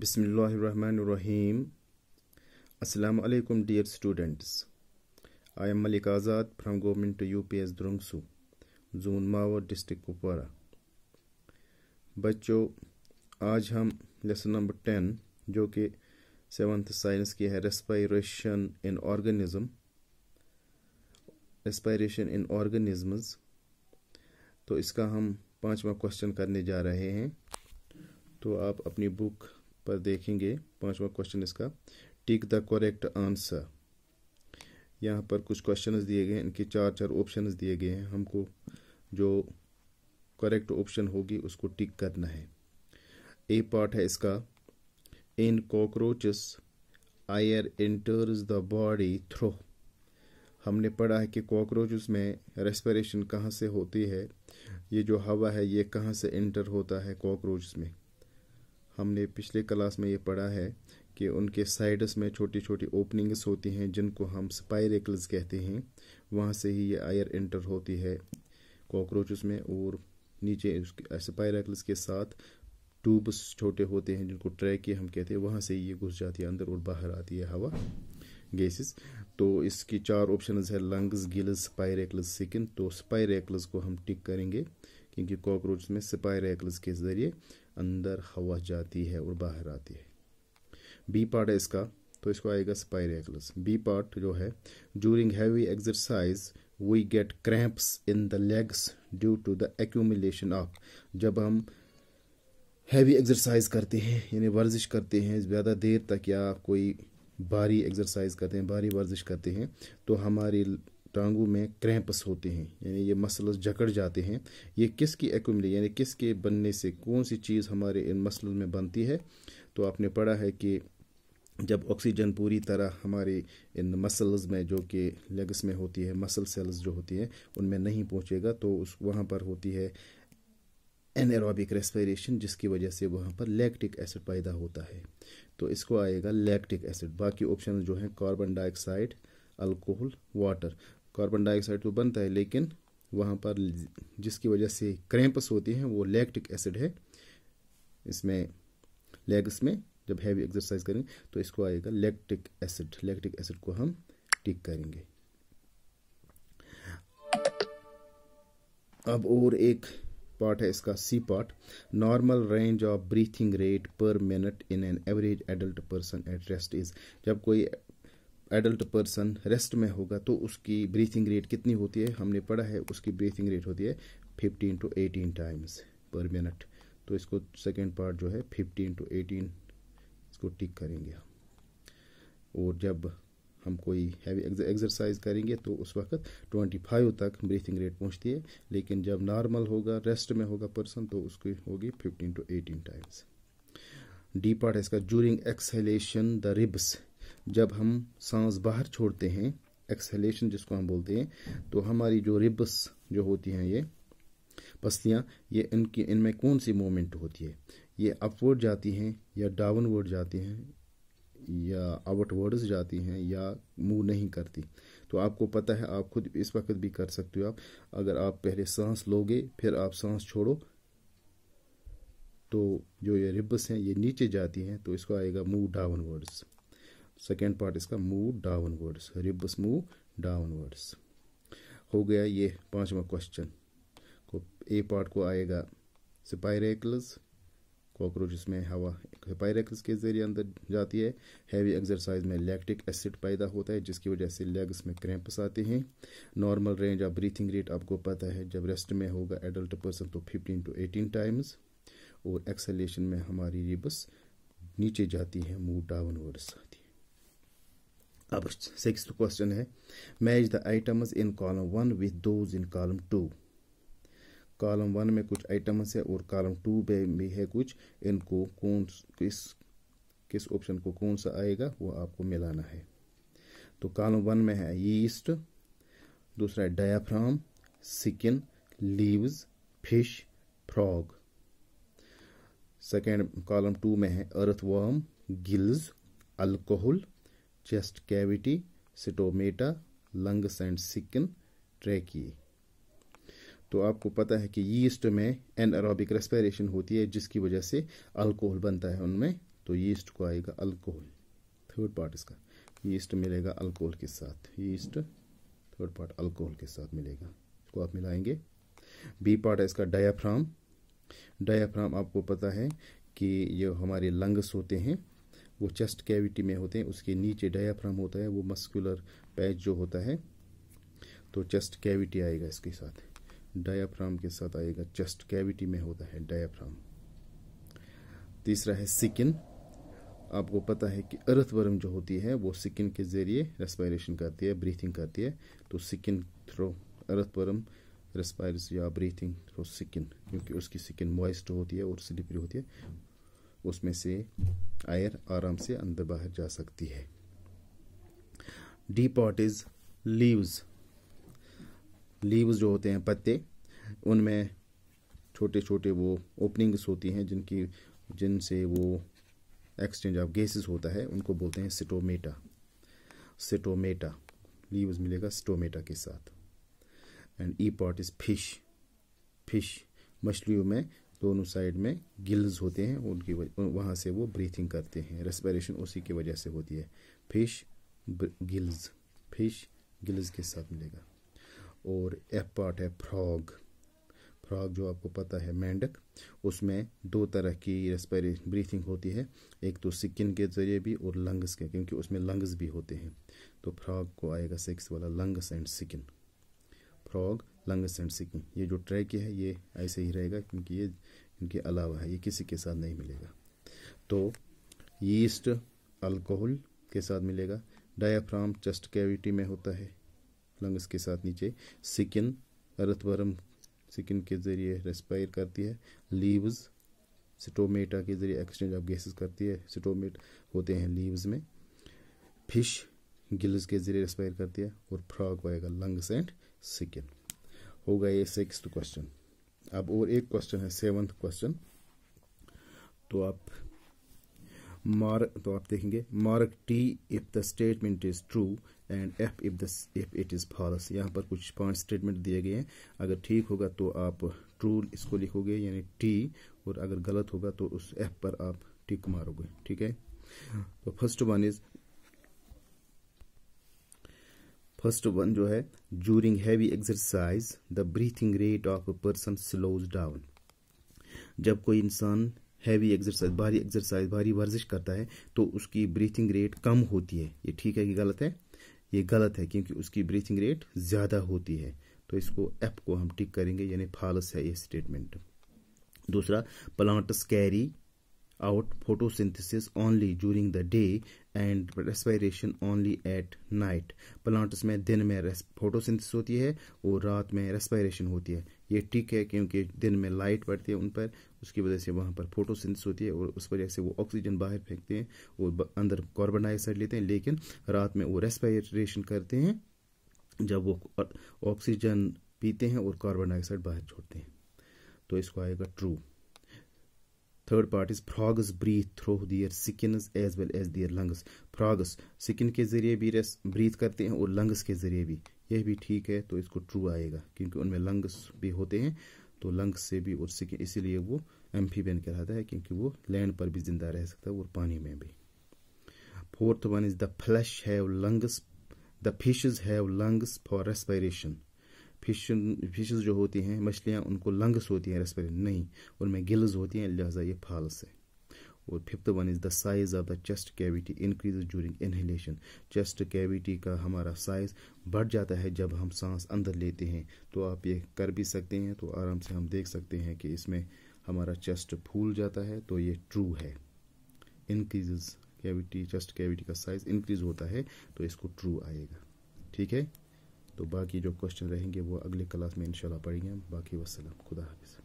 बिसमीम असलम dear students I am Malik Azad from government U P S दुरंगसू जून मावर डिस्ट्रिक्ट कुपवारा बच्चों आज हम लेसन नंबर टेन जो कि सेवन्थ साइंस की है respiration in organism respiration in organisms तो इसका हम पांचवा क्वेश्चन करने जा रहे हैं तो आप अपनी बुक पर देखेंगे पांचवा क्वेश्चन इसका टिक द करेक्ट आंसर यहाँ पर कुछ क्वेश्चन दिए गए इनके चार चार ऑप्शन दिए गए हैं हमको जो करेक्ट ऑप्शन होगी उसको टिक करना है ए पार्ट है इसका in cockroaches air enters the body through हमने पढ़ा है कि कॉकरोच में रेस्पिरेशन कहाँ से होती है ये जो हवा है ये कहाँ से एंटर होता है कॉकरोच में हमने पिछले क्लास में ये पढ़ा है कि उनके साइड्स में छोटी छोटी ओपनिंग्स होती हैं जिनको हम स्पायरेकल्स कहते हैं वहाँ से ही ये आयर एंटर होती है कॉकरोचेस में और नीचे उसके स्पायरेकल्स uh, के साथ ट्यूब्स छोटे होते हैं जिनको ट्रैक हम कहते हैं वहाँ से ये घुस जाती है अंदर और बाहर आती है हवा गैसेस तो इसकी चार ऑप्शन है लंग्स गिल्स स्पायरेकल्स सिकिन तो स्पायरेकल्स को हम टिक करेंगे क्योंकि कॉकरोच में स्पायरकल्स के ज़रिए अंदर हवा जाती है और बाहर आती है बी पार्ट है इसका तो इसको आएगा स्पायरकल्स बी पार्ट जो है during heavy exercise we get cramps in the legs due to the accumulation of जब हम हैवी एक्सरसाइज करते हैं यानी वर्जिश करते हैं ज़्यादा देर तक या कोई भारी एक्सरसाइज करते हैं भारी वर्जिश करते हैं तो हमारी टांगों में क्रैम्पस होते हैं यानी ये मसल्स जकड़ जाते हैं ये किसकी एक्मले यानी किसके बनने से कौन सी चीज़ हमारे इन मसल में बनती है तो आपने पढ़ा है कि जब ऑक्सीजन पूरी तरह हमारे इन मसल्स में जो कि लेग्स में होती है मसल सेल्स जो होती हैं उनमें नहीं पहुँचेगा तो उस वहाँ पर होती है एनएरोबिक रेस्पिरेशन जिसकी वजह से वहाँ पर लैक्टिक एसिड पैदा होता है तो इसको आएगा लैक्टिक एसिड बाकी ऑप्शन जो हैं carbon dioxide alcohol water carbon dioxide तो बनता है लेकिन वहाँ पर जिसकी वजह से क्रैम्पस होती हैं वो लैक्टिक एसिड है इसमें लेग्स में जब हैवी एक्सरसाइज करेंगे तो इसको आएगा लैक्टिक एसिड लैक्टिक एसिड को हम टिक करेंगे अब और एक पार्ट है इसका C part normal range of breathing rate per minute in an average adult person at rest is जब कोई एडल्ट पर्सन रेस्ट में होगा तो उसकी ब्रीथिंग रेट कितनी होती है हमने पढ़ा है उसकी ब्रीथिंग रेट होती है fifteen to eighteen times per minute तो इसको सेकेंड पार्ट जो है फिफ्टीन टू एटीन इसको टिक करेंगे हम और जब हम कोई हैवी एक्सरसाइज करेंगे तो उस वक्त ट्वेंटी फाइव तक ब्रीथिंग रेट पहुंचती है लेकिन जब नॉर्मल होगा रेस्ट में होगा पर्सन तो उसकी होगी fifteen to eighteen times D part है इसका जूरिंग एक्सहेलेशन द रिब्स जब हम सांस बाहर छोड़ते हैं एक्सहेलेशन जिसको हम बोलते हैं तो हमारी जो रिब्स जो होती हैं ये पस्तियाँ ये इनकी इनमें कौन सी मूवमेंट होती है ये अपवर्ड जाती हैं या डाउन वर्ड जाती हैं या आउटवर्ड्स जाती हैं या मूव नहीं करती तो आपको पता है आप खुद इस वक्त भी कर सकते हो आप अगर आप पहले सांस लोगे फिर आप सांस छोड़ो तो जो ये रिब्स हैं ये नीचे जाती हैं तो इसको आएगा move downwards second part इसका move downwards ribs move downwards हो गया ये पांचवा क्वेश्चन को ए पार्ट को आएगा सिपाइरेकल्स कॉकरोच में हवा स्पायरेकल्स के जरिए अंदर जाती है हैवी एक्सरसाइज में लैक्टिक एसिड पैदा होता है जिसकी वजह से लेग्स में क्रैम्प्स आते हैं normal range of breathing rate आपको पता है जब रेस्ट में होगा एडल्ट पर्सन तो 15 टू 18 टाइम्स और एक्सलेशन में हमारी रिब्स नीचे जाती है मूव डाउनवर्ड्स अब सिक्स क्वेश्चन है match the items in column one with those in column two column one में कुछ आइटम्स है और कॉलम टू में भी है कुछ इनको कौन किस किस ऑप्शन को कौन सा आएगा वो आपको मिलाना है तो कॉलम वन में है यीस्ट दूसरा है diaphragm skin leaves fish frog second column two में है earthworm gills alcohol chest cavity stomata lungs and skin trachea तो आपको पता है कि यीस्ट में एनअरोबिक रेस्पिरेशन होती है जिसकी वजह से अल्कोहल बनता है उनमें तो यीस्ट को आएगा अल्कोहल थर्ड पार्ट इसका यीस्ट मिलेगा अल्कोहल के साथ यीस्ट थर्ड पार्ट अल्कोहल के साथ मिलेगा इसको आप मिलाएंगे बी पार्ट है इसका डायाफ्राम डायाफ्राम आपको पता है कि ये हमारे लंग्स होते हैं वो चेस्ट कैविटी में होते हैं उसके नीचे डायाफ्राम होता है वो मस्कुलर पैच जो होता है तो चेस्ट कैविटी आएगा इसके साथ डायाफ्राम के साथ आएगा चेस्ट कैविटी में होता है डायाफ्राम तीसरा है सिकिन आपको पता है कि अर्थ वर्म जो होती है वो सिकिन के ज़रिए रेस्पायरेशन करती है ब्रीथिंग करती है तो skin through earthworm respire या ब्रीथिंग थ्रो सिकिन क्योंकि उसकी सिकिन मॉइस्ट होती है और स्लिपरी होती है उसमें से आयर आराम से अंदर बाहर जा सकती है D part is leaves leaves जो होते हैं पत्ते उनमें छोटे छोटे वो ओपनिंग्स होती हैं जिनकी जिनसे वो एक्सचेंज ऑफ गैसेस होता है उनको बोलते हैं सिटोमेटा सिटोमेटा लीव्स मिलेगा सिटोमेटा के साथ and E part is fish fish मछलियों में दोनों साइड में गिल्स होते हैं उनकी वहाँ से वो ब्रीथिंग करते हैं रेस्पिरेशन उसी की वजह से होती है फिश गिल्स फिश गिल्स के साथ मिलेगा और एफ पार्ट है फ्रॉग फ्रॉग जो आपको पता है मेंढक उसमें दो तरह की रेस्पिरेशन ब्रीथिंग होती है एक तो सिकिन के जरिए भी और लंग्स के क्योंकि उसमें लंग्स भी होते हैं तो फ्रॉग को आएगा सिक्स वाला lungs and skin frog lungs and skin ये जो ट्रैक है ये ऐसे ही रहेगा क्योंकि ये के अलावा है ये किसी के साथ नहीं मिलेगा तो यीस्ट अल्कोहल के साथ मिलेगा डायाफ्राम चेस्ट कैविटी में होता है लंग्स के साथ नीचे सिकिन अर्थवरम सिकिन के जरिए रेस्पायर करती है लीव्स सिटोमेटा के जरिए एक्सचेंज ऑफ गैसेस करती है सिटोमेट होते हैं लीव्स में फिश गिल्स के जरिए रेस्पायर करती है और फ्रॉग होएगा लंग्स एंड सिकिन होगा ये सिक्स क्वेश्चन अब और एक क्वेश्चन है सेवंथ क्वेश्चन तो आप मार्क तो आप देखेंगे mark T if the statement is true and F if the if it is false यहाँ पर कुछ पांच स्टेटमेंट दिए गए हैं अगर ठीक होगा तो आप ट्रू इसको लिखोगे यानी टी और अगर गलत होगा तो उस एफ पर आप टिक मारोगे ठीक है तो first one is first one जो है during heavy exercise the breathing rate of a person slows down जब कोई इंसान हैवी एक्सरसाइज भारी एक्सरसाइज भारी वर्जिश करता है तो उसकी ब्रीथिंग रेट कम होती है ये ठीक है कि गलत है ये गलत है क्योंकि उसकी ब्रीथिंग रेट ज़्यादा होती है तो इसको एफ को हम टिक करेंगे यानी फालस है ये स्टेटमेंट दूसरा plants carry out photosynthesis only during the day and respiration only at night plants में दिन में photosynthesis होती है और रात में respiration होती है ये ठीक है क्योंकि दिन में लाइट पड़ती है उन पर उसकी वजह से वहाँ पर photosynthesis होती है और उस वजह से वो ऑक्सीजन बाहर फेंकते हैं और अंदर कार्बन dioxide लेते हैं लेकिन रात में वो रेस्पायरेशन करते हैं जब वो ऑक्सीजन पीते हैं और कार्बन डाइऑक्साइड बाहर छोड़ते हैं तो इसको आएगा true third part is frogs breathe through their skin as well as their lungs frogs skin के जरिए भी ब्रीथ करते हैं और लंग्स के जरिए भी यह भी ठीक है तो इसको ट्रू आएगा क्योंकि उनमें लंग्स भी होते हैं तो लंग्स से भी और स्किन इसीलिए वो एम्फीबियन कहलाता है क्योंकि वो लैंड पर भी जिंदा रह सकता है और पानी में भी fourth one is the flash have lungs the fish have lungs for respiration fish fish जो होती हैं मछलियाँ उनको लंग्स होती हैं रेस्पिरेटरी नहीं उनमें गिल्स होती हैं लिहाजा ये फालस है और fifth one is the size of the chest cavity increase during inhalation chest cavity का हमारा साइज़ बढ़ जाता है जब हम सांस अंदर लेते हैं तो आप ये कर भी सकते हैं तो आराम से हम देख सकते हैं कि इसमें हमारा चेस्ट फूल जाता है तो ये ट्रू है इंक्रीज कैविटी चेस्ट कैविटी का साइज़ इंक्रीज होता है तो इसको ट्रू आएगा ठीक है तो बाकी जो क्वेश्चन रहेंगे वो अगले क्लास में इंशाल्लाह पढ़ेंगे बाकी वसलम खुदा हाफिज़